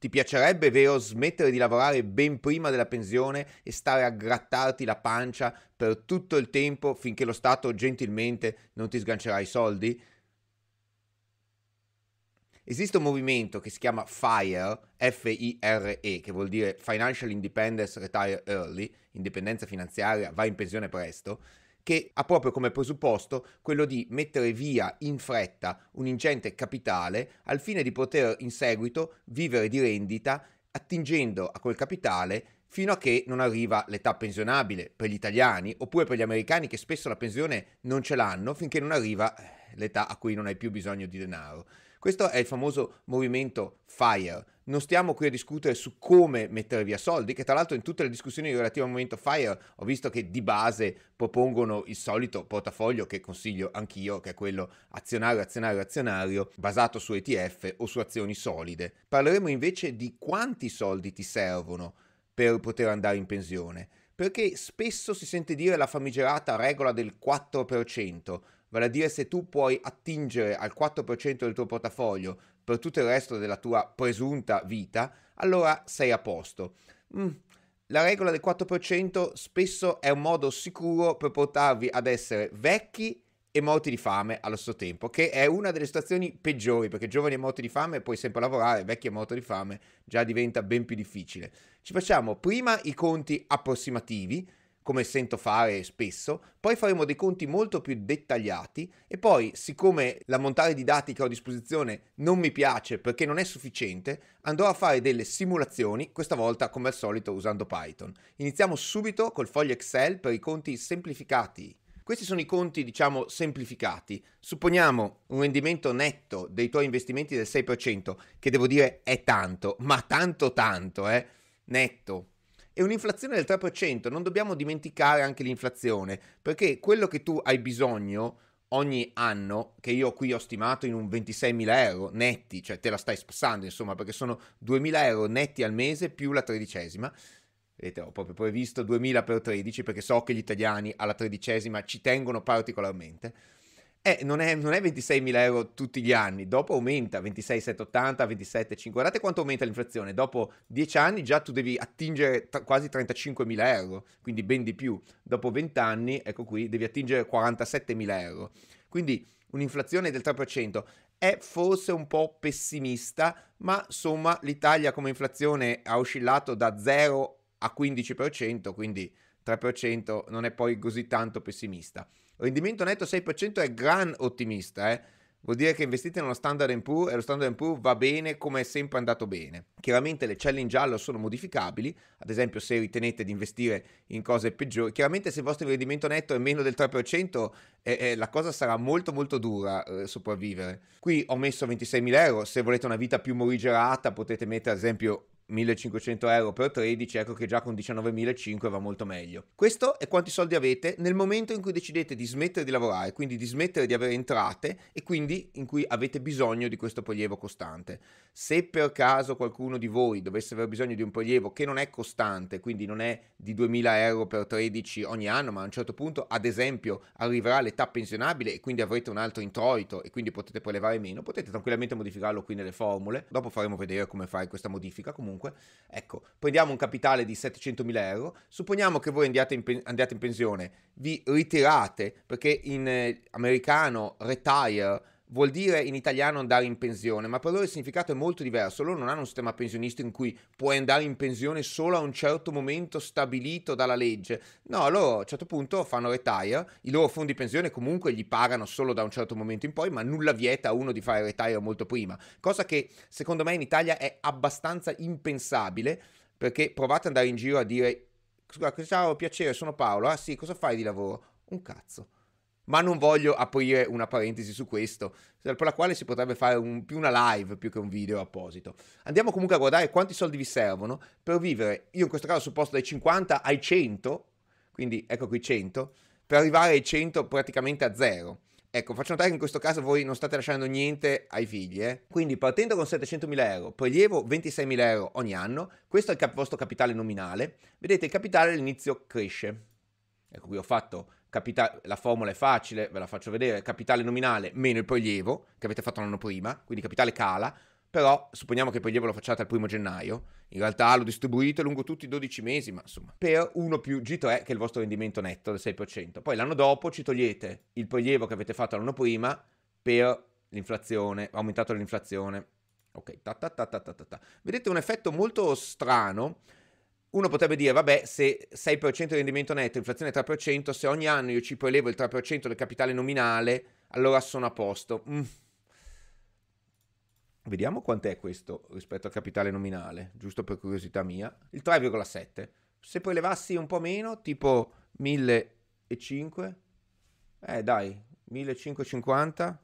Ti piacerebbe, vero, smettere di lavorare ben prima della pensione e stare a grattarti la pancia per tutto il tempo finché lo Stato gentilmente non ti sgancerà i soldi? Esiste un movimento che si chiama FIRE, F-I-R-E, che vuol dire Financial Independence Retire Early, indipendenza finanziaria, vai in pensione presto, che ha proprio come presupposto quello di mettere via in fretta un ingente capitale al fine di poter in seguito vivere di rendita attingendo a quel capitale fino a che non arriva l'età pensionabile per gli italiani oppure per gli americani che spesso la pensione non ce l'hanno finché non arriva eh, l'età a cui non hai più bisogno di denaro. Questo è il famoso movimento FIRE, non stiamo qui a discutere su come mettere via soldi, che tra l'altro in tutte le discussioni relative al momento Fire ho visto che di base propongono il solito portafoglio che consiglio anch'io, che è quello azionario, azionario, azionario, basato su ETF o su azioni solide. Parleremo invece di quanti soldi ti servono per poter andare in pensione, perché spesso si sente dire la famigerata regola del 4%, vale a dire se tu puoi attingere al 4% del tuo portafoglio per tutto il resto della tua presunta vita, allora sei a posto. Mm. La regola del 4% spesso è un modo sicuro per portarvi ad essere vecchi e morti di fame allo stesso tempo, che è una delle situazioni peggiori, perché giovani e morti di fame puoi sempre lavorare, vecchi e morti di fame già diventa ben più difficile. Ci facciamo prima i conti approssimativi, come sento fare spesso, poi faremo dei conti molto più dettagliati e poi, siccome l'ammontare di dati che ho a disposizione non mi piace perché non è sufficiente, andrò a fare delle simulazioni, questa volta come al solito usando Python. Iniziamo subito col foglio Excel per i conti semplificati. Questi sono i conti, diciamo, semplificati. Supponiamo un rendimento netto dei tuoi investimenti del 6%, che devo dire è tanto, ma tanto tanto, eh? Netto e un'inflazione del 3%, non dobbiamo dimenticare anche l'inflazione, perché quello che tu hai bisogno ogni anno, che io qui ho stimato in un 26.000 euro netti, cioè te la stai spassando insomma, perché sono 2.000 euro netti al mese più la tredicesima, vedete ho proprio previsto 2.000 per 13 perché so che gli italiani alla tredicesima ci tengono particolarmente, eh, non è, non è 26.000 euro tutti gli anni, dopo aumenta 26,780, 27,5. Guardate quanto aumenta l'inflazione, dopo 10 anni già tu devi attingere t- quasi 35.000 euro, quindi ben di più. Dopo 20 anni, ecco qui, devi attingere 47.000 euro. Quindi un'inflazione del 3% è forse un po' pessimista, ma insomma l'Italia come inflazione ha oscillato da 0 a 15%, quindi 3% non è poi così tanto pessimista rendimento netto 6% è gran ottimista, eh? Vuol dire che investite nello standard Poor's e lo standard Poor's va bene come è sempre andato bene. Chiaramente le celle in giallo sono modificabili, ad esempio se ritenete di investire in cose peggiori. Chiaramente se il vostro rendimento netto è meno del 3%, eh, eh, la cosa sarà molto molto dura eh, sopravvivere. Qui ho messo 26.000 euro, se volete una vita più morigerata potete mettere ad esempio 1500 euro per 13, ecco che già con 19.500 va molto meglio. Questo è quanti soldi avete nel momento in cui decidete di smettere di lavorare, quindi di smettere di avere entrate e quindi in cui avete bisogno di questo prelievo costante. Se per caso qualcuno di voi dovesse aver bisogno di un prelievo che non è costante, quindi non è di 2.000 euro per 13 ogni anno, ma a un certo punto, ad esempio, arriverà l'età pensionabile e quindi avrete un altro introito e quindi potete prelevare meno, potete tranquillamente modificarlo qui nelle formule. Dopo faremo vedere come fare questa modifica comunque comunque, ecco, prendiamo un capitale di 700.000 euro, supponiamo che voi andiate in, andiate in pensione, vi ritirate, perché in eh, americano retire vuol dire in italiano andare in pensione, ma per loro il significato è molto diverso. Loro non hanno un sistema pensionistico in cui puoi andare in pensione solo a un certo momento stabilito dalla legge. No, loro a un certo punto fanno retire, i loro fondi pensione comunque gli pagano solo da un certo momento in poi, ma nulla vieta a uno di fare retire molto prima. Cosa che secondo me in Italia è abbastanza impensabile, perché provate ad andare in giro a dire scusa, ciao, piacere, sono Paolo, ah sì, cosa fai di lavoro? Un cazzo. Ma non voglio aprire una parentesi su questo, per la quale si potrebbe fare un, più una live più che un video apposito. Andiamo comunque a guardare quanti soldi vi servono per vivere, io in questo caso supposto dai 50 ai 100, quindi ecco qui 100, per arrivare ai 100 praticamente a zero. Ecco, faccio notare che in questo caso voi non state lasciando niente ai figli, eh? Quindi partendo con 700.000 euro, prelievo 26.000 euro ogni anno, questo è il cap- vostro capitale nominale, vedete il capitale all'inizio cresce. Ecco qui ho fatto capita- la formula è facile, ve la faccio vedere, capitale nominale meno il prelievo che avete fatto l'anno prima, quindi capitale cala, però supponiamo che il prelievo lo facciate al primo gennaio, in realtà lo distribuite lungo tutti i 12 mesi, ma insomma, per 1 più G3 che è il vostro rendimento netto del 6%. Poi l'anno dopo ci togliete il prelievo che avete fatto l'anno prima per l'inflazione, aumentato l'inflazione. Ok, ta ta ta ta ta ta. Vedete un effetto molto strano uno potrebbe dire, vabbè, se 6% di rendimento netto, inflazione 3%, se ogni anno io ci prelevo il 3% del capitale nominale, allora sono a posto. Mm. Vediamo quant'è questo rispetto al capitale nominale, giusto per curiosità mia. Il 3,7. Se prelevassi un po' meno, tipo 1.500, eh dai, 1.550,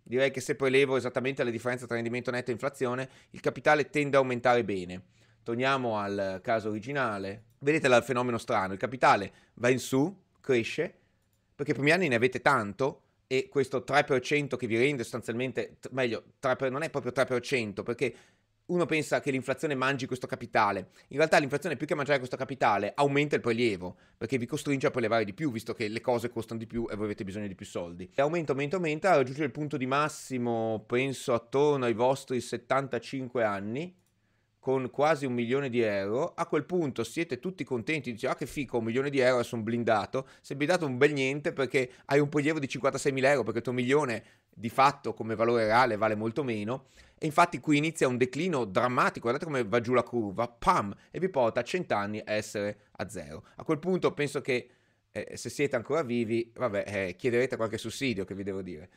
direi che se prelevo esattamente la differenza tra rendimento netto e inflazione, il capitale tende a aumentare bene. Torniamo al caso originale. Vedete il fenomeno strano, il capitale va in su, cresce, perché i primi anni ne avete tanto e questo 3% che vi rende sostanzialmente, meglio, 3, non è proprio 3%, perché uno pensa che l'inflazione mangi questo capitale. In realtà l'inflazione più che mangiare questo capitale aumenta il prelievo, perché vi costringe a prelevare di più, visto che le cose costano di più e voi avete bisogno di più soldi. E aumenta, aumenta, aumenta, raggiunge il punto di massimo, penso attorno ai vostri 75 anni, con quasi un milione di euro, a quel punto siete tutti contenti, dice ah che fico, un milione di euro sono blindato, se sei blindato un bel niente perché hai un prelievo di 56.000 euro perché il tuo milione di fatto come valore reale vale molto meno e infatti qui inizia un declino drammatico, guardate come va giù la curva, pam, e vi porta a 100 anni a essere a zero. A quel punto penso che eh, se siete ancora vivi, vabbè, eh, chiederete qualche sussidio che vi devo dire.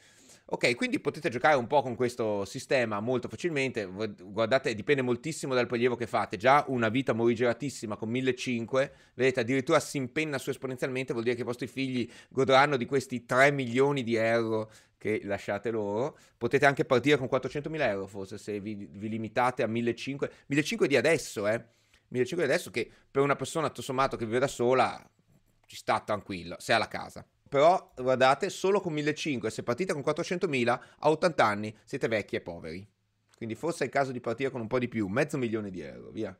Ok, quindi potete giocare un po' con questo sistema molto facilmente. Guardate, dipende moltissimo dal prelievo che fate. Già una vita morigeratissima con 1500, vedete, addirittura si impenna su esponenzialmente, vuol dire che i vostri figli godranno di questi 3 milioni di euro che lasciate loro. Potete anche partire con 400.000 euro, forse, se vi, vi limitate a 1500. 1500 di adesso, eh. 1500 di adesso che per una persona, tutto sommato, che vive da sola, ci sta tranquillo, se ha la casa. Però guardate, solo con 1.500, se partite con 400.000, a 80 anni siete vecchi e poveri. Quindi forse è il caso di partire con un po' di più, mezzo milione di euro, via.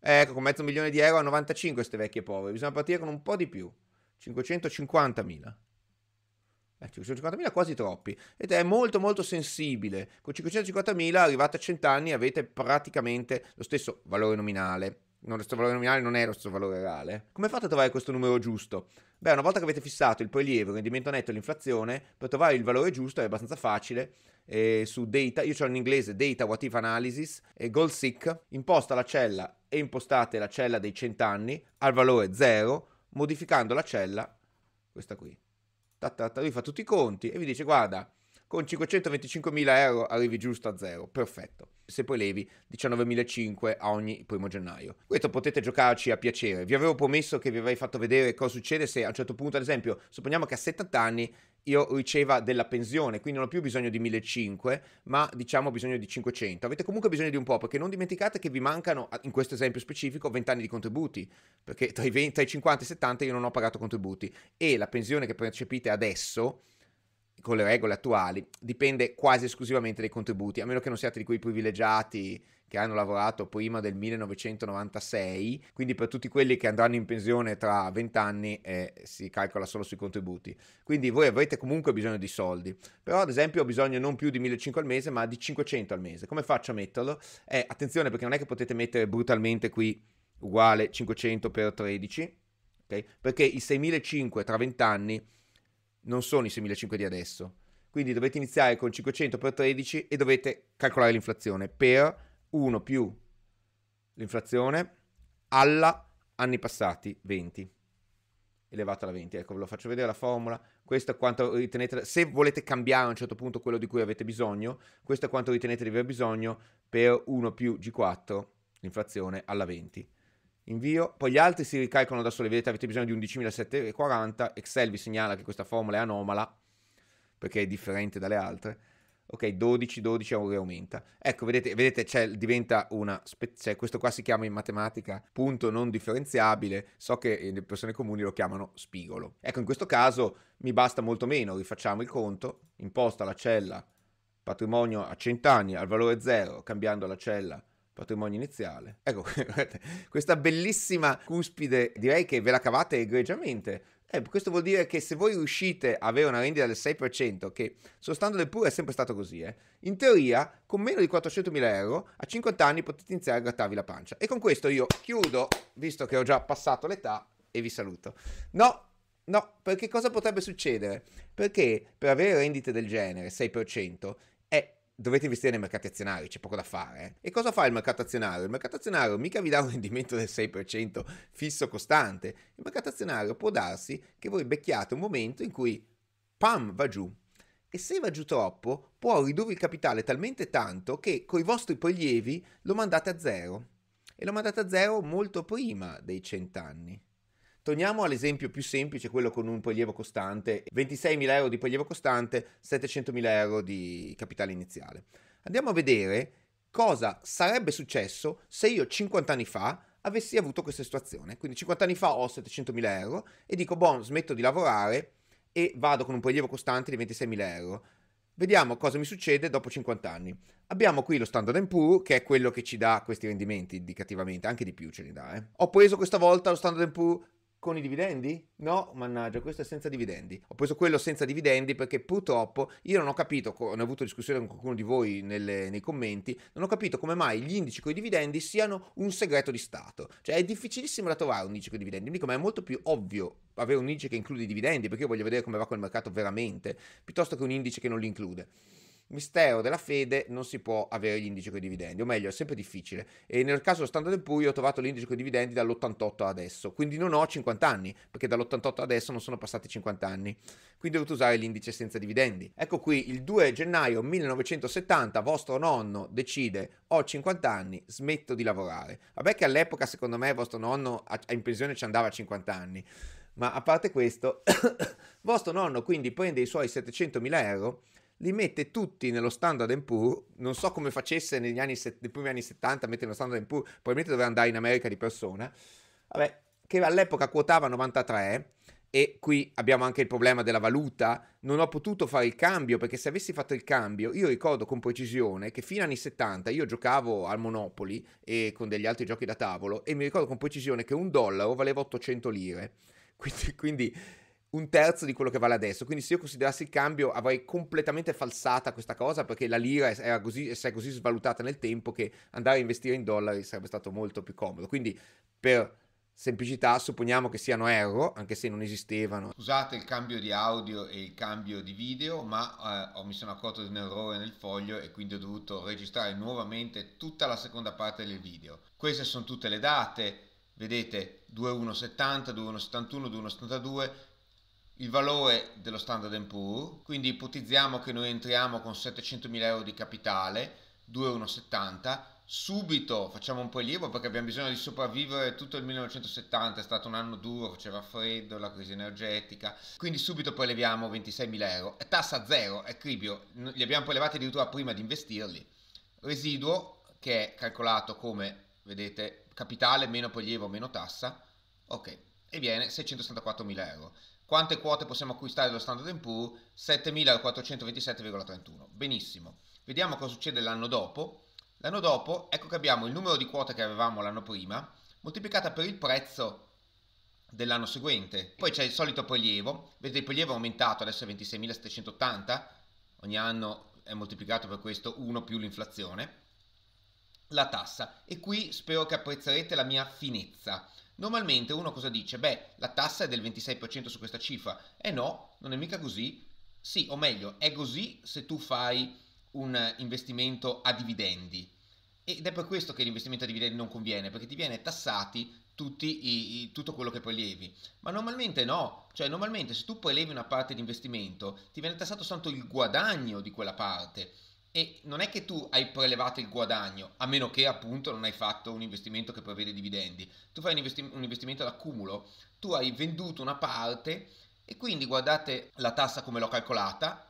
Ecco, con mezzo milione di euro a 95 siete vecchi e poveri bisogna partire con un po' di più, 550.000. Eh, 550.000 quasi troppi ed è molto molto sensibile. Con 550.000 arrivate a 100 anni avete praticamente lo stesso valore nominale non resto valore nominale non è resto valore reale. Come fate a trovare questo numero giusto? Beh, una volta che avete fissato il prelievo, il rendimento netto e l'inflazione, per trovare il valore giusto è abbastanza facile. Eh, su data, io ho in inglese data what if analysis e goal seek, imposta la cella e impostate la cella dei cent'anni al valore 0, modificando la cella, questa qui. Tattata, lui fa tutti i conti e vi dice guarda, con 525.000 euro arrivi giusto a zero, perfetto. Se poi levi 19.500 a ogni primo gennaio. Questo potete giocarci a piacere. Vi avevo promesso che vi avrei fatto vedere cosa succede se a un certo punto, ad esempio, supponiamo che a 70 anni io riceva della pensione, quindi non ho più bisogno di 1.500, ma diciamo ho bisogno di 500. Avete comunque bisogno di un po', perché non dimenticate che vi mancano, in questo esempio specifico, 20 anni di contributi, perché tra i, 20, tra i 50 e i 70 io non ho pagato contributi e la pensione che percepite adesso con le regole attuali dipende quasi esclusivamente dai contributi, a meno che non siate di quei privilegiati che hanno lavorato prima del 1996, quindi per tutti quelli che andranno in pensione tra 20 anni eh, si calcola solo sui contributi. Quindi voi avrete comunque bisogno di soldi, però ad esempio ho bisogno non più di 1500 al mese ma di 500 al mese. Come faccio a metterlo? Eh, attenzione perché non è che potete mettere brutalmente qui uguale 500 per 13, okay? perché i 6500 tra 20 anni non sono i 6.500 di adesso. Quindi dovete iniziare con 500 per 13 e dovete calcolare l'inflazione per 1 più l'inflazione alla anni passati 20 elevato alla 20. Ecco, ve lo faccio vedere la formula. Questo è quanto ritenete. Se volete cambiare a un certo punto quello di cui avete bisogno, questo è quanto ritenete di aver bisogno per 1 più G4, l'inflazione alla 20 invio, poi gli altri si ricalcano da sole, vedete avete bisogno di 11.740, Excel vi segnala che questa formula è anomala, perché è differente dalle altre, ok 12, 12 aumenta, ecco vedete, vedete c'è, diventa una, spe- cioè, questo qua si chiama in matematica punto non differenziabile, so che eh, le persone comuni lo chiamano spigolo, ecco in questo caso mi basta molto meno, rifacciamo il conto, imposta la cella patrimonio a 100 anni al valore 0, cambiando la cella patrimonio iniziale. Ecco, questa bellissima cuspide, direi che ve la cavate egregiamente. Eh, questo vuol dire che se voi riuscite a avere una rendita del 6%, che del pure è sempre stato così, eh, in teoria con meno di 400.000 euro a 50 anni potete iniziare a grattarvi la pancia. E con questo io chiudo, visto che ho già passato l'età, e vi saluto. No, no, perché cosa potrebbe succedere? Perché per avere rendite del genere, 6%, dovete investire nei mercati azionari, c'è poco da fare. Eh. E cosa fa il mercato azionario? Il mercato azionario mica vi dà un rendimento del 6% fisso costante. Il mercato azionario può darsi che voi becchiate un momento in cui pam va giù. E se va giù troppo, può ridurre il capitale talmente tanto che con i vostri prelievi lo mandate a zero. E lo mandate a zero molto prima dei cent'anni. anni. Torniamo all'esempio più semplice, quello con un prelievo costante, 26.000 euro di prelievo costante, 700.000 euro di capitale iniziale. Andiamo a vedere cosa sarebbe successo se io 50 anni fa avessi avuto questa situazione. Quindi 50 anni fa ho 700.000 euro e dico, boh, smetto di lavorare e vado con un prelievo costante di 26.000 euro. Vediamo cosa mi succede dopo 50 anni. Abbiamo qui lo Standard Poor's, che è quello che ci dà questi rendimenti indicativamente, anche di più ce ne dà. Eh. Ho preso questa volta lo Standard Poor's con i dividendi? No, mannaggia, questo è senza dividendi. Ho preso quello senza dividendi perché purtroppo io non ho capito, ne ho avuto discussione con qualcuno di voi nelle, nei commenti, non ho capito come mai gli indici con i dividendi siano un segreto di Stato. Cioè è difficilissimo da trovare un indice con i dividendi, dico, ma è molto più ovvio avere un indice che include i dividendi perché io voglio vedere come va col mercato veramente, piuttosto che un indice che non li include mistero della fede non si può avere l'indice con i dividendi, o meglio, è sempre difficile. E nel caso dello standard Poor's ho trovato l'indice con i dividendi dall'88 ad adesso, quindi non ho 50 anni, perché dall'88 ad adesso non sono passati 50 anni. Quindi ho dovuto usare l'indice senza dividendi. Ecco qui, il 2 gennaio 1970 vostro nonno decide ho 50 anni, smetto di lavorare. Vabbè che all'epoca secondo me vostro nonno in pensione ci andava a 50 anni. Ma a parte questo, vostro nonno quindi prende i suoi 700.000 euro li mette tutti nello standard Poor's, Non so come facesse negli anni, nei primi anni 70 mettere nello standard Poor's, probabilmente doveva andare in America di persona. Vabbè, che all'epoca quotava 93 e qui abbiamo anche il problema della valuta. Non ho potuto fare il cambio perché se avessi fatto il cambio, io ricordo con precisione che fino agli anni 70 io giocavo al Monopoli e con degli altri giochi da tavolo e mi ricordo con precisione che un dollaro valeva 800 lire. quindi, quindi un terzo di quello che vale adesso. Quindi se io considerassi il cambio avrei completamente falsata questa cosa perché la lira era così, si è così svalutata nel tempo che andare a investire in dollari sarebbe stato molto più comodo. Quindi per semplicità supponiamo che siano euro, anche se non esistevano. Scusate il cambio di audio e il cambio di video, ma eh, mi sono accorto di un errore nel foglio e quindi ho dovuto registrare nuovamente tutta la seconda parte del video. Queste sono tutte le date, vedete 2170, 2171, 2172 il valore dello Standard Poor's, quindi ipotizziamo che noi entriamo con 700.000 euro di capitale, 2,170, subito facciamo un prelievo perché abbiamo bisogno di sopravvivere tutto il 1970, è stato un anno duro, faceva freddo, la crisi energetica, quindi subito preleviamo 26.000 euro, è tassa zero, è cribio, li abbiamo prelevati addirittura prima di investirli. Residuo che è calcolato come, vedete, capitale meno prelievo meno tassa, ok, e viene 674.000 euro quante quote possiamo acquistare dello Standard Poor's? 7.427,31. Benissimo. Vediamo cosa succede l'anno dopo. L'anno dopo, ecco che abbiamo il numero di quote che avevamo l'anno prima, moltiplicata per il prezzo dell'anno seguente. Poi c'è il solito prelievo, vedete il prelievo è aumentato, adesso è 26.780, ogni anno è moltiplicato per questo 1 più l'inflazione, la tassa. E qui spero che apprezzerete la mia finezza. Normalmente uno cosa dice? Beh, la tassa è del 26% su questa cifra. Eh no, non è mica così. Sì, o meglio, è così se tu fai un investimento a dividendi. Ed è per questo che l'investimento a dividendi non conviene, perché ti viene tassati i, i, tutto quello che prelevi. Ma normalmente no, cioè normalmente se tu prelevi una parte di investimento ti viene tassato soltanto il guadagno di quella parte e non è che tu hai prelevato il guadagno, a meno che appunto non hai fatto un investimento che prevede dividendi. Tu fai un, investi- un investimento d'accumulo, tu hai venduto una parte e quindi guardate la tassa come l'ho calcolata,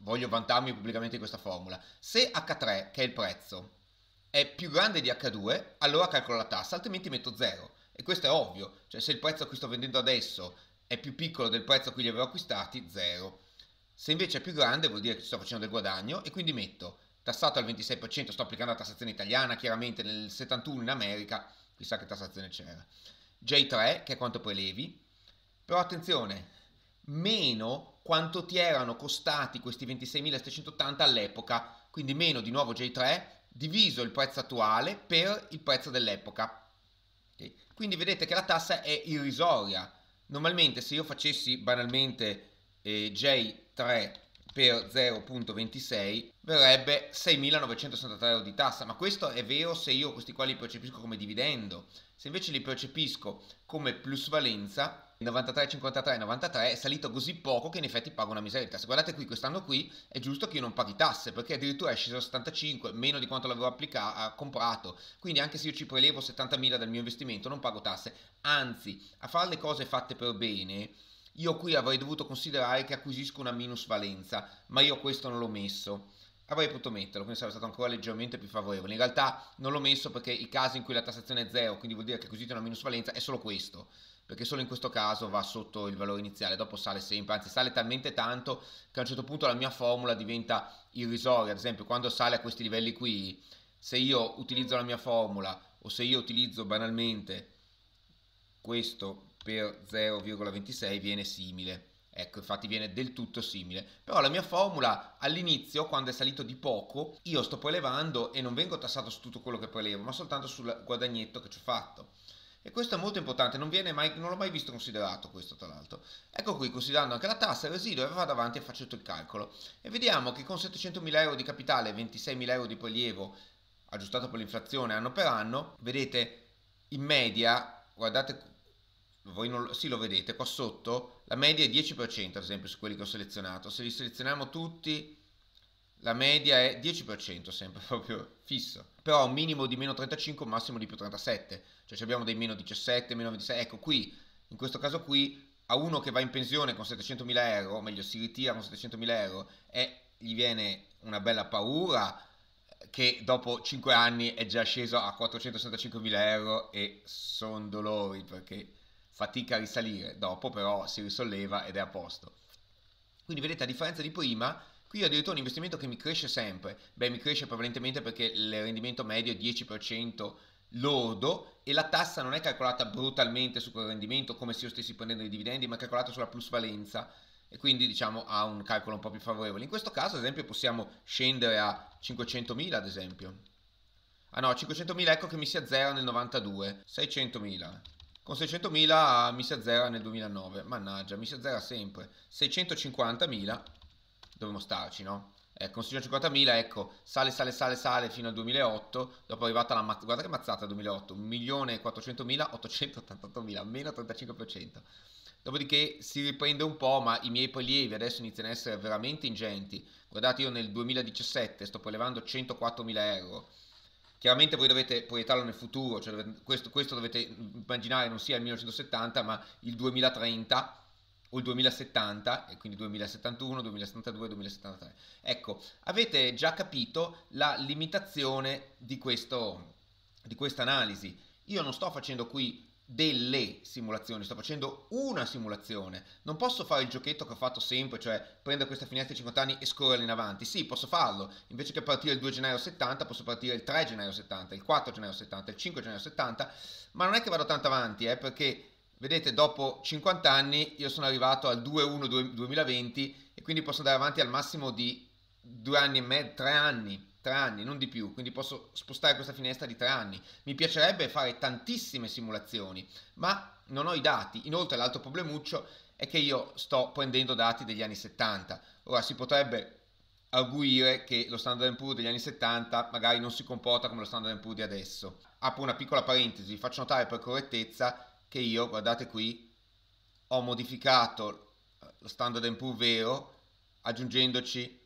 voglio vantarmi pubblicamente di questa formula. Se H3, che è il prezzo, è più grande di H2, allora calcolo la tassa, altrimenti metto 0. E questo è ovvio, cioè se il prezzo a cui sto vendendo adesso è più piccolo del prezzo a cui li avevo acquistati, 0. Se invece è più grande vuol dire che ci sto facendo del guadagno e quindi metto tassato al 26%, sto applicando la tassazione italiana, chiaramente nel 71 in America, chissà che tassazione c'era. J3 che è quanto prelevi, però attenzione, meno quanto ti erano costati questi 26.780 all'epoca, quindi meno di nuovo J3 diviso il prezzo attuale per il prezzo dell'epoca. Okay. Quindi vedete che la tassa è irrisoria. Normalmente se io facessi banalmente eh, J 3 per 0.26 verrebbe 6.963 euro di tassa, ma questo è vero se io questi qua li percepisco come dividendo, se invece li percepisco come plusvalenza 93,53 93 è salito così poco che in effetti pago una miseria di tasse. Guardate qui, quest'anno qui è giusto che io non paghi tasse perché addirittura è sceso a 75, meno di quanto l'avevo applicato, comprato. Quindi anche se io ci prelevo 70.000 dal mio investimento non pago tasse, anzi a fare le cose fatte per bene io qui avrei dovuto considerare che acquisisco una minusvalenza, ma io questo non l'ho messo. Avrei potuto metterlo, quindi sarebbe stato ancora leggermente più favorevole. In realtà non l'ho messo perché i casi in cui la tassazione è zero, quindi vuol dire che acquisite una minusvalenza, è solo questo perché solo in questo caso va sotto il valore iniziale, dopo sale sempre, anzi sale talmente tanto che a un certo punto la mia formula diventa irrisoria, ad esempio quando sale a questi livelli qui, se io utilizzo la mia formula o se io utilizzo banalmente questo per 0,26 viene simile. Ecco, infatti viene del tutto simile. Però la mia formula all'inizio, quando è salito di poco, io sto prelevando e non vengo tassato su tutto quello che prelevo, ma soltanto sul guadagnetto che ci ho fatto. E questo è molto importante, non, mai, non l'ho mai visto considerato questo tra l'altro. Ecco qui, considerando anche la tassa il residuo, vado avanti e faccio tutto il calcolo. E vediamo che con 700.000 euro di capitale e 26.000 euro di prelievo, aggiustato per l'inflazione anno per anno, vedete in media, guardate voi non, sì lo vedete qua sotto, la media è 10% ad esempio su quelli che ho selezionato, se li selezioniamo tutti la media è 10% sempre proprio fisso, però un minimo di meno 35, un massimo di più 37, cioè abbiamo dei meno 17, meno 26, ecco qui, in questo caso qui, a uno che va in pensione con 700.000 euro, o meglio si ritira con 700.000 euro, e gli viene una bella paura che dopo 5 anni è già sceso a 465.000 euro e sono dolori perché fatica a risalire, dopo però si risolleva ed è a posto. Quindi vedete a differenza di prima, qui ho addirittura un investimento che mi cresce sempre, beh mi cresce prevalentemente perché il rendimento medio è 10% lordo e la tassa non è calcolata brutalmente su quel rendimento come se io stessi prendendo i dividendi, ma è calcolata sulla plusvalenza e quindi diciamo ha un calcolo un po' più favorevole. In questo caso ad esempio possiamo scendere a 500.000 ad esempio. Ah no, 500.000 ecco che mi si azzera nel 92, 600.000 con 600.000 mi si azzera nel 2009, mannaggia, mi si azzera sempre, 650.000 dovremmo starci, no? Ecco, con 650.000, ecco, sale, sale, sale, sale fino al 2008, dopo è arrivata la mazzata, guarda che mazzata 2008, 1.400.000, 888.000, meno 35%. Dopodiché si riprende un po', ma i miei prelievi adesso iniziano ad essere veramente ingenti. Guardate, io nel 2017 sto prelevando 104.000 euro, Chiaramente voi dovete proiettarlo nel futuro, cioè dovete, questo, questo, dovete immaginare non sia il 1970 ma il 2030 o il 2070 e quindi 2071, 2072, 2073. Ecco, avete già capito la limitazione di, questo, di questa analisi. Io non sto facendo qui delle simulazioni, sto facendo una simulazione, non posso fare il giochetto che ho fatto sempre, cioè prendo questa finestra di 50 anni e scorrerla in avanti, sì posso farlo, invece che partire il 2 gennaio 70 posso partire il 3 gennaio 70, il 4 gennaio 70, il 5 gennaio 70, ma non è che vado tanto avanti, eh, perché vedete dopo 50 anni io sono arrivato al 2-1 2020 e quindi posso andare avanti al massimo di 2 anni e mezzo, 3 anni, tre anni, non di più, quindi posso spostare questa finestra di tre anni. Mi piacerebbe fare tantissime simulazioni, ma non ho i dati. Inoltre l'altro problemuccio è che io sto prendendo dati degli anni 70. Ora si potrebbe arguire che lo Standard Poor's degli anni 70 magari non si comporta come lo Standard Poor's di adesso. Apro una piccola parentesi, faccio notare per correttezza che io, guardate qui, ho modificato lo Standard Poor's vero aggiungendoci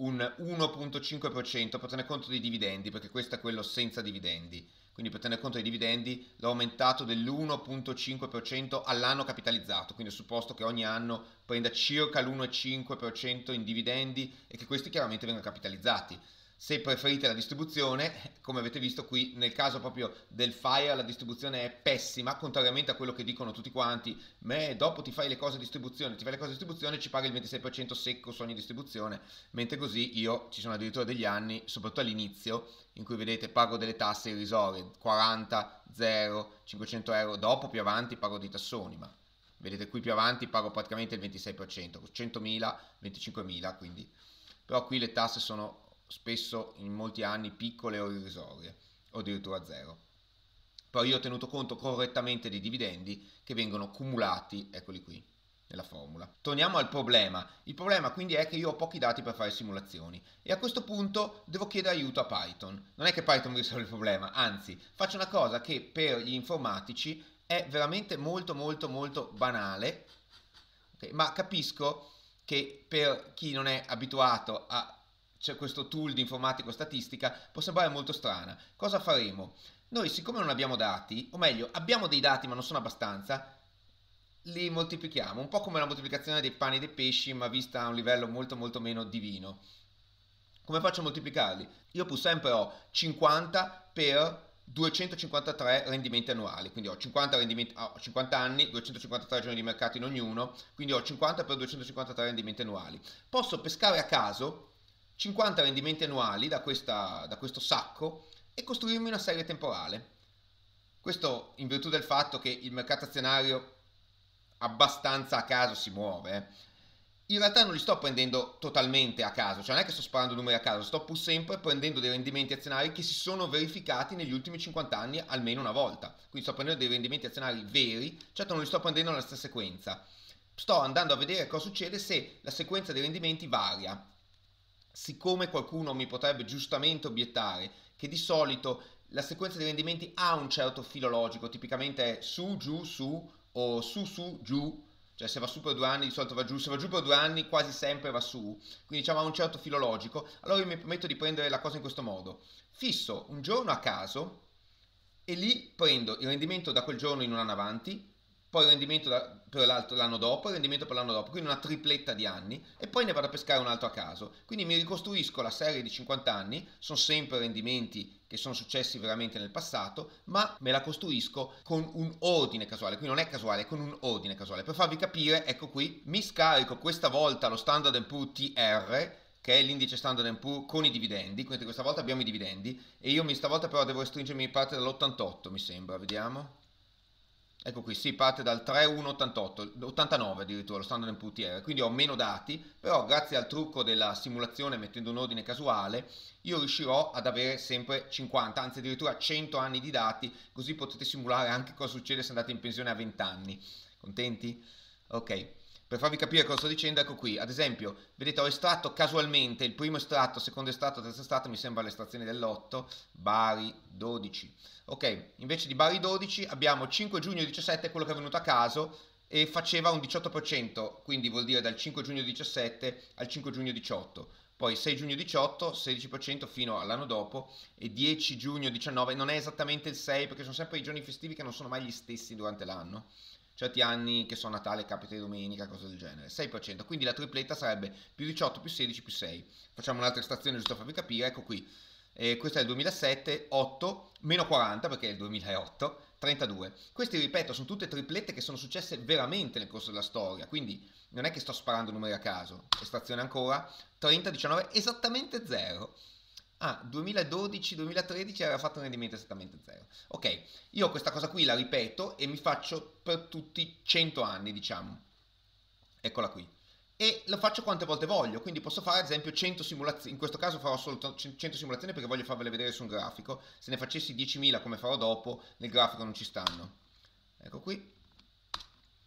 un 1.5% per tenere conto dei dividendi, perché questo è quello senza dividendi. Quindi per tenere conto dei dividendi l'ho aumentato dell'1.5% all'anno capitalizzato, quindi ho supposto che ogni anno prenda circa l'1.5% in dividendi e che questi chiaramente vengano capitalizzati se preferite la distribuzione, come avete visto qui nel caso proprio del Fire la distribuzione è pessima, contrariamente a quello che dicono tutti quanti, ma dopo ti fai le cose a distribuzione, ti fai le cose a distribuzione ci paghi il 26% secco su ogni distribuzione, mentre così io ci sono addirittura degli anni, soprattutto all'inizio, in cui vedete pago delle tasse irrisorie, 40, 0, 500 euro, dopo più avanti pago dei tassoni, ma vedete qui più avanti pago praticamente il 26%, 100.000, 25.000, quindi però qui le tasse sono spesso in molti anni piccole o irrisorie, o addirittura zero. Poi io ho tenuto conto correttamente dei dividendi che vengono cumulati, eccoli qui, nella formula. Torniamo al problema. Il problema quindi è che io ho pochi dati per fare simulazioni e a questo punto devo chiedere aiuto a Python. Non è che Python mi risolve il problema, anzi faccio una cosa che per gli informatici è veramente molto molto molto banale, okay? ma capisco che per chi non è abituato a c'è questo tool di informatico statistica, può sembrare molto strana. Cosa faremo? Noi siccome non abbiamo dati, o meglio abbiamo dei dati ma non sono abbastanza, li moltiplichiamo, un po' come la moltiplicazione dei pani e dei pesci ma vista a un livello molto molto meno divino. Come faccio a moltiplicarli? Io pur sempre ho 50 per 253 rendimenti annuali, quindi ho 50, rendimenti, ho 50, anni, 253 giorni di mercato in ognuno, quindi ho 50 per 253 rendimenti annuali. Posso pescare a caso 50 rendimenti annuali da, questa, da questo sacco e costruirmi una serie temporale. Questo in virtù del fatto che il mercato azionario abbastanza a caso si muove. Eh. In realtà non li sto prendendo totalmente a caso, cioè non è che sto sparando numeri a caso, sto pur sempre prendendo dei rendimenti azionari che si sono verificati negli ultimi 50 anni almeno una volta. Quindi sto prendendo dei rendimenti azionari veri, certo non li sto prendendo nella stessa sequenza. Sto andando a vedere cosa succede se la sequenza dei rendimenti varia siccome qualcuno mi potrebbe giustamente obiettare che di solito la sequenza di rendimenti ha un certo filo logico, tipicamente è su, giù, su o su, su, giù, cioè se va su per due anni di solito va giù, se va giù per due anni quasi sempre va su, quindi diciamo ha un certo filo logico, allora io mi permetto di prendere la cosa in questo modo, fisso un giorno a caso e lì prendo il rendimento da quel giorno in un anno avanti, poi rendimento da, per l'anno dopo, rendimento per l'anno dopo, quindi una tripletta di anni e poi ne vado a pescare un altro a caso. Quindi mi ricostruisco la serie di 50 anni, sono sempre rendimenti che sono successi veramente nel passato, ma me la costruisco con un ordine casuale, qui non è casuale, è con un ordine casuale. Per farvi capire, ecco qui, mi scarico questa volta lo Standard Poor's TR che è l'indice Standard Poor's con i dividendi, quindi questa volta abbiamo i dividendi e io stavolta però devo restringermi parte dall'88 mi sembra, vediamo. Ecco qui, si parte dal 3.1.88, 89 addirittura lo standard in MPTR, quindi ho meno dati, però grazie al trucco della simulazione mettendo un ordine casuale, io riuscirò ad avere sempre 50, anzi addirittura 100 anni di dati, così potete simulare anche cosa succede se andate in pensione a 20 anni. Contenti? Ok. Per farvi capire cosa sto dicendo, ecco qui, ad esempio, vedete ho estratto casualmente il primo estratto, il secondo estratto, il terzo estratto, mi sembra l'estrazione dell'8, Bari 12. Ok, invece di Bari 12 abbiamo 5 giugno 17, quello che è venuto a caso, e faceva un 18%, quindi vuol dire dal 5 giugno 17 al 5 giugno 18. Poi 6 giugno 18, 16% fino all'anno dopo e 10 giugno 19, non è esattamente il 6 perché sono sempre i giorni festivi che non sono mai gli stessi durante l'anno certi anni che sono Natale, capita di domenica, cose del genere, 6%, quindi la tripletta sarebbe più 18, più 16, più 6. Facciamo un'altra estrazione giusto per farvi capire, ecco qui, eh, questo è il 2007, 8, meno 40 perché è il 2008, 32. queste ripeto, sono tutte triplette che sono successe veramente nel corso della storia, quindi non è che sto sparando numeri a caso. Estrazione ancora, 30, 19, esattamente 0. Ah, 2012-2013 aveva fatto un rendimento esattamente zero. Ok, io questa cosa qui la ripeto e mi faccio per tutti 100 anni, diciamo. Eccola qui. E lo faccio quante volte voglio, quindi posso fare ad esempio 100 simulazioni, in questo caso farò solo 100 simulazioni perché voglio farvele vedere su un grafico, se ne facessi 10.000 come farò dopo, nel grafico non ci stanno. Ecco qui.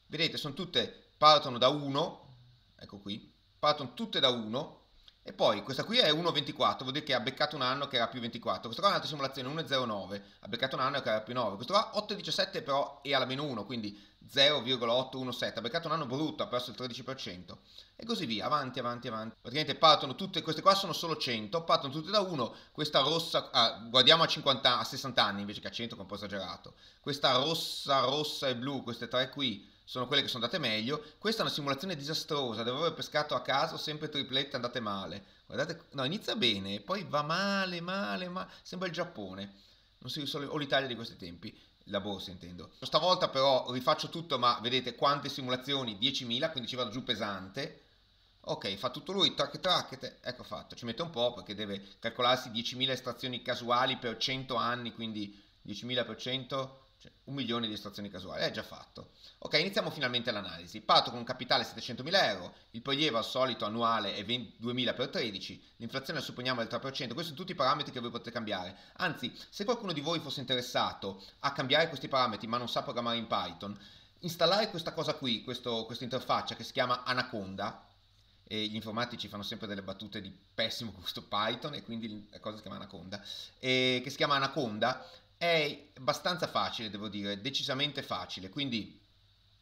Vedete, sono tutte, partono da 1, ecco qui, partono tutte da 1, e poi questa qui è 1.24, vuol dire che ha beccato un anno che era più 24. Questa qua è un'altra simulazione, 1.09, ha beccato un anno che era più 9. Questo qua 8.17 però è alla meno 1, quindi 0,817, ha beccato un anno brutto, ha perso il 13%. E così via, avanti, avanti, avanti. Praticamente partono tutte, queste qua sono solo 100, partono tutte da 1. Questa rossa, ah, guardiamo a, 50, a 60 anni invece che a 100 che è un po' esagerato. Questa rossa, rossa e blu, queste tre qui, sono quelle che sono andate meglio. Questa è una simulazione disastrosa, devo aver pescato a caso sempre triplette andate male. Guardate, no, inizia bene, poi va male, male, ma sembra il Giappone. Non si risolve, o l'Italia di questi tempi, la borsa intendo. Stavolta però rifaccio tutto, ma vedete quante simulazioni, 10.000, quindi ci vado giù pesante. Ok, fa tutto lui, tac tac, ecco fatto. Ci mette un po' perché deve calcolarsi 10.000 estrazioni casuali per 100 anni, quindi 10.000 per 100 cioè, un milione di estrazioni casuali, è già fatto. Ok, iniziamo finalmente l'analisi. Parto con un capitale 700.000 euro, il prelievo al solito annuale è 22.000 per 13, l'inflazione supponiamo del 3%, questi sono tutti i parametri che voi potete cambiare. Anzi, se qualcuno di voi fosse interessato a cambiare questi parametri ma non sa programmare in Python, installare questa cosa qui, questo, questa interfaccia che si chiama Anaconda, e gli informatici fanno sempre delle battute di pessimo gusto Python e quindi la cosa si chiama Anaconda, e che si chiama Anaconda, è abbastanza facile, devo dire, decisamente facile, quindi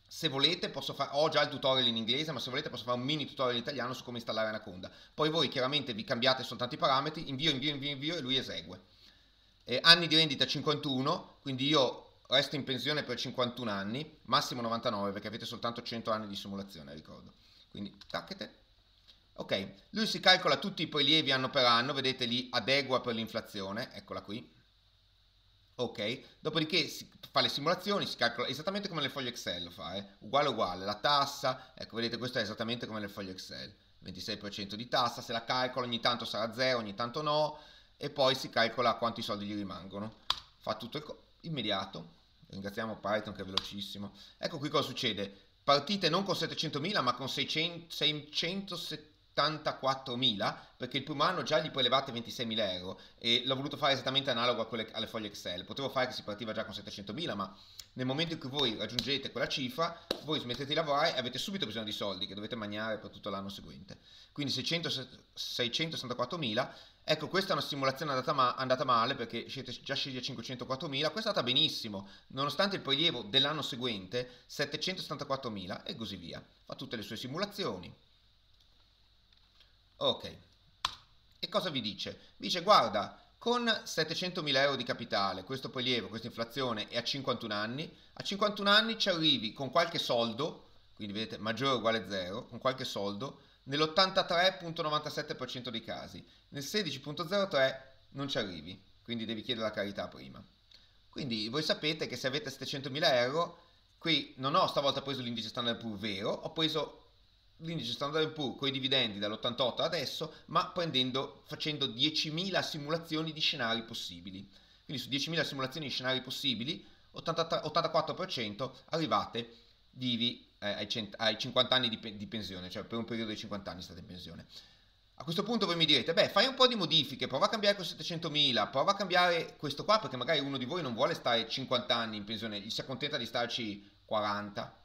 se volete posso fare, ho già il tutorial in inglese, ma se volete posso fare un mini tutorial in italiano su come installare Anaconda. Poi voi chiaramente vi cambiate soltanto i parametri, invio, invio, invio, invio e lui esegue. Eh, anni di rendita 51, quindi io resto in pensione per 51 anni, massimo 99 perché avete soltanto 100 anni di simulazione, ricordo. Quindi tacchete. Ok, lui si calcola tutti i prelievi anno per anno, vedete lì adegua per l'inflazione, eccola qui, ok? Dopodiché si fa le simulazioni, si calcola esattamente come le foglie Excel lo fa, eh? uguale uguale, la tassa, ecco vedete questo è esattamente come le foglie Excel, 26% di tassa, se la calcola ogni tanto sarà 0, ogni tanto no, e poi si calcola quanti soldi gli rimangono, fa tutto il immediato, ringraziamo Python che è velocissimo, ecco qui cosa succede, partite non con 700.000 ma con 600, 670 84.000 perché il primo anno già gli prelevate 26.000 euro e l'ho voluto fare esattamente analogo quelle, alle foglie Excel potevo fare che si partiva già con 700.000 ma nel momento in cui voi raggiungete quella cifra voi smettete di lavorare e avete subito bisogno di soldi che dovete mangiare per tutto l'anno seguente quindi 600, 664.000 ecco questa è una simulazione andata, ma, andata male perché siete già scesi a 504.000 questa è andata benissimo nonostante il prelievo dell'anno seguente 774.000 e così via fa tutte le sue simulazioni Ok. E cosa vi dice? Vi dice guarda, con 700.000 euro di capitale, questo prelievo, questa inflazione è a 51 anni, a 51 anni ci arrivi con qualche soldo, quindi vedete maggiore o uguale 0, con qualche soldo, nell'83.97% dei casi, nel 16.03 non ci arrivi, quindi devi chiedere la carità prima. Quindi voi sapete che se avete 700.000 euro, qui non ho stavolta preso l'indice standard pur vero, ho preso l'indice Standard Poor's con i dividendi dall'88 adesso, ma prendendo, facendo 10.000 simulazioni di scenari possibili. Quindi su 10.000 simulazioni di scenari possibili, 84% arrivate vivi eh, ai, 50 anni di, di, pensione, cioè per un periodo di 50 anni state in pensione. A questo punto voi mi direte, beh, fai un po' di modifiche, prova a cambiare questo 700.000, prova a cambiare questo qua, perché magari uno di voi non vuole stare 50 anni in pensione, gli si accontenta di starci 40,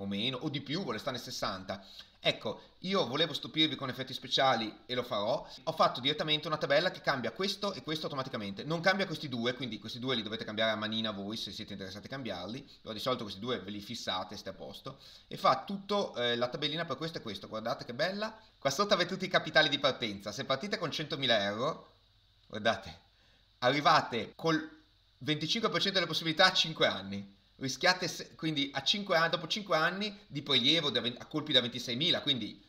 o meno, o di più, vuole stare nel 60. Ecco, io volevo stupirvi con effetti speciali e lo farò. Ho fatto direttamente una tabella che cambia questo e questo automaticamente. Non cambia questi due, quindi questi due li dovete cambiare a manina voi se siete interessati a cambiarli. Però di solito questi due ve li fissate, state a posto. E fa tutta eh, la tabellina per questo e questo. Guardate che bella. Qua sotto avete tutti i capitali di partenza. Se partite con 100.000 euro, guardate, arrivate col 25% delle possibilità a 5 anni rischiate quindi a 5 anni, dopo 5 anni di prelievo da 20, a colpi da 26.000, quindi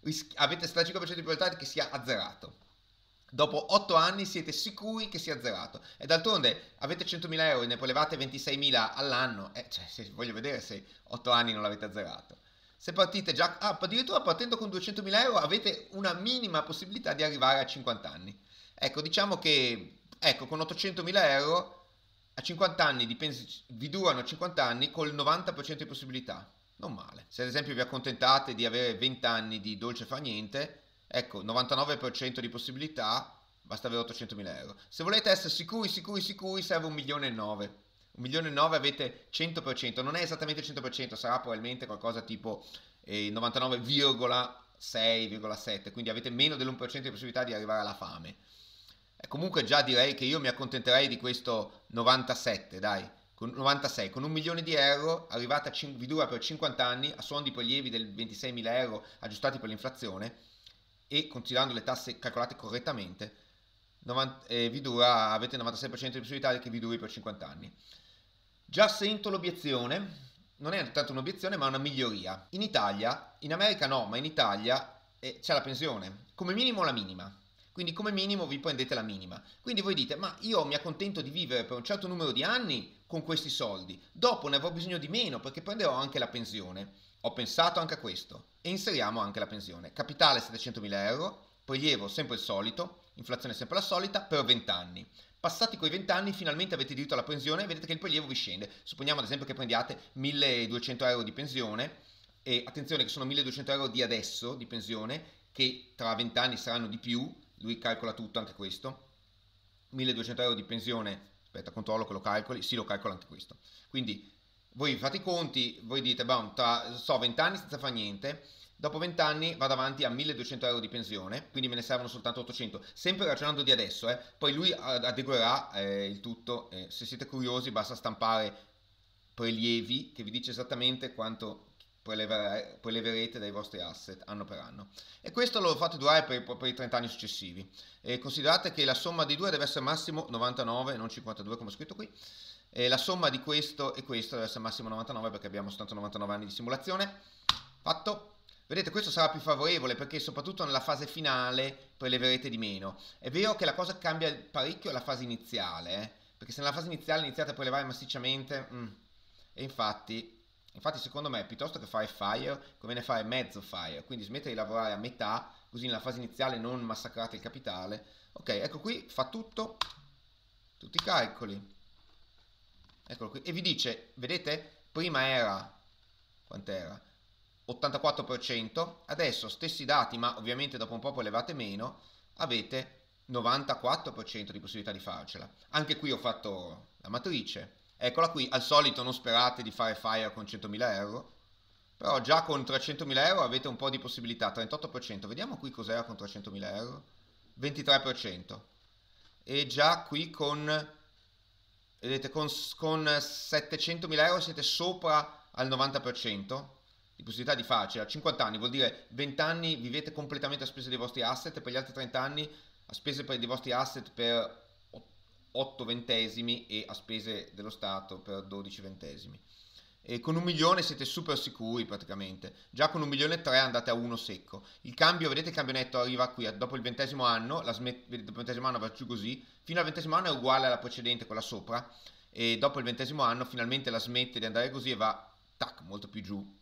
ris- avete il 35% di probabilità che sia azzerato. Dopo 8 anni siete sicuri che sia azzerato. E d'altronde avete 100.000 euro e ne prelevate 26.000 all'anno, eh, cioè, se, voglio vedere se 8 anni non l'avete azzerato. Se partite già, ah, addirittura partendo con 200.000 euro avete una minima possibilità di arrivare a 50 anni. Ecco, diciamo che ecco, con 800.000 euro a 50 anni dipens- vi durano 50 anni col 90% di possibilità. Non male. Se ad esempio vi accontentate di avere 20 anni di dolce fa niente, ecco, 99% di possibilità, basta avere 800.000 euro. Se volete essere sicuri, sicuri, sicuri, serve 1 milione e 9. 1 milione e 9 avete 100%, non è esattamente il 100%, sarà probabilmente qualcosa tipo eh, 99,6,7, quindi avete meno dell'1% di possibilità di arrivare alla fame comunque già direi che io mi accontenterei di questo 97, dai, con 96, con un milione di euro, arrivata a vidura per 50 anni, a suon di prelievi del 26.000 euro aggiustati per l'inflazione e considerando le tasse calcolate correttamente, 90, eh, vidura, avete 96% di possibilità che vi duri per 50 anni. Già sento l'obiezione, non è tanto un'obiezione ma una miglioria. In Italia, in America no, ma in Italia eh, c'è la pensione, come minimo la minima quindi come minimo vi prendete la minima. Quindi voi dite, ma io mi accontento di vivere per un certo numero di anni con questi soldi, dopo ne avrò bisogno di meno perché prenderò anche la pensione. Ho pensato anche a questo e inseriamo anche la pensione. Capitale 700.000 euro, prelievo sempre il solito, inflazione sempre la solita, per 20 anni. Passati quei 20 anni finalmente avete diritto alla pensione e vedete che il prelievo vi scende. Supponiamo ad esempio che prendiate 1200 euro di pensione e attenzione che sono 1200 euro di adesso di pensione che tra 20 anni saranno di più lui calcola tutto anche questo, 1200 euro di pensione, aspetta controllo che lo calcoli, sì lo calcola anche questo, quindi voi fate i conti, voi dite, beh, tra, so, 20 anni senza fare niente, dopo 20 anni vado avanti a 1200 euro di pensione, quindi me ne servono soltanto 800, sempre ragionando di adesso, eh. poi lui adeguerà eh, il tutto, eh, se siete curiosi basta stampare prelievi che vi dice esattamente quanto preleverete dai vostri asset anno per anno. E questo lo fate durare per, per i 30 anni successivi. E considerate che la somma di due deve essere massimo 99, non 52 come ho scritto qui. E la somma di questo e questo deve essere massimo 99 perché abbiamo soltanto 99 anni di simulazione. Fatto. Vedete, questo sarà più favorevole perché soprattutto nella fase finale preleverete di meno. È vero che la cosa cambia parecchio la fase iniziale, eh? perché se nella fase iniziale iniziate a prelevare massicciamente, mh, mm, e infatti Infatti, secondo me, piuttosto che fare fire, conviene fare mezzo fire, quindi smettere di lavorare a metà, così nella fase iniziale non massacrate il capitale. Ok, ecco qui, fa tutto, tutti i calcoli. Eccolo qui, e vi dice, vedete, prima era, quant'era? 84%, adesso stessi dati, ma ovviamente dopo un po' poi levate meno, avete 94% di possibilità di farcela. Anche qui ho fatto la matrice, Eccola qui, al solito non sperate di fare fire con 100.000 euro, però già con 300.000 euro avete un po' di possibilità, 38%, vediamo qui cos'era con 300.000 euro, 23%, e già qui con, vedete, con, con 700.000 euro siete sopra al 90% di possibilità di farcela, 50 anni vuol dire 20 anni vivete completamente a spese dei vostri asset, per gli altri 30 anni a spese dei vostri asset per 8 ventesimi e a spese dello Stato per 12 ventesimi. E con un milione siete super sicuri praticamente, già con un milione e tre andate a uno secco. Il cambio, vedete il cambio netto arriva qui, dopo il ventesimo anno, la smet- dopo il ventesimo anno va giù così, fino al ventesimo anno è uguale alla precedente, quella sopra, e dopo il ventesimo anno finalmente la smette di andare così e va, tac, molto più giù.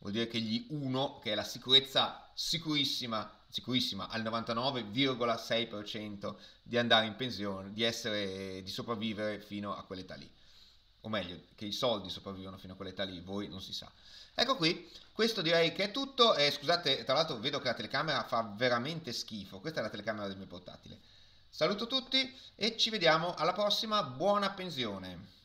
Vuol dire che gli 1, che è la sicurezza sicurissima sicurissima al 99,6% di andare in pensione, di, essere, di sopravvivere fino a quell'età lì. O meglio, che i soldi sopravvivono fino a quell'età lì, voi non si sa. Ecco qui, questo direi che è tutto. Eh, scusate, tra l'altro vedo che la telecamera fa veramente schifo. Questa è la telecamera del mio portatile. Saluto tutti e ci vediamo alla prossima. Buona pensione!